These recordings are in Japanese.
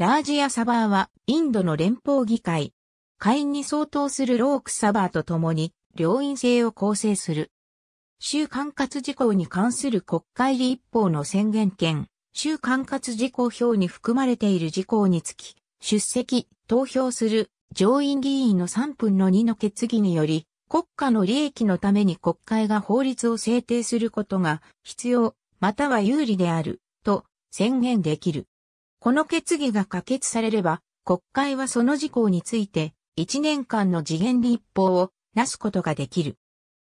ラージアサバーはインドの連邦議会。会員に相当するロークサバーと共に両院制を構成する。州管轄事項に関する国会立法の宣言権、州管轄事項表に含まれている事項につき、出席、投票する上院議員の3分の2の決議により、国家の利益のために国会が法律を制定することが必要、または有利である、と宣言できる。この決議が可決されれば、国会はその事項について、1年間の次元立法をなすことができる。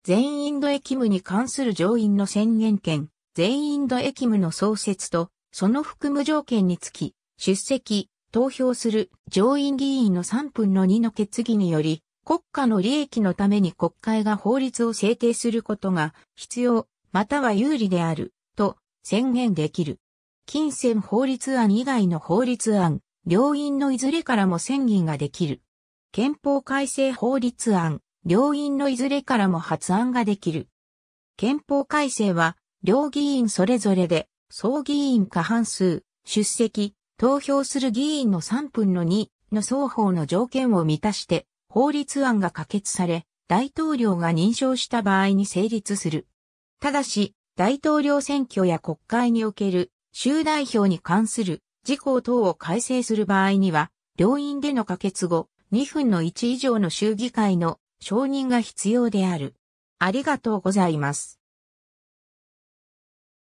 全インド駅務に関する上院の宣言権、全インド駅務の創設と、その含む条件につき、出席、投票する上院議員の3分の2の決議により、国家の利益のために国会が法律を制定することが必要、または有利である、と宣言できる。金銭法律案以外の法律案、両院のいずれからも選議ができる。憲法改正法律案、両院のいずれからも発案ができる。憲法改正は、両議員それぞれで、総議員過半数、出席、投票する議員の3分の2の双方の条件を満たして、法律案が可決され、大統領が認証した場合に成立する。ただし、大統領選挙や国会における州代表に関する事項等を改正する場合には、両院での可決後、2分の1以上の州議会の承認が必要である。ありがとうございます。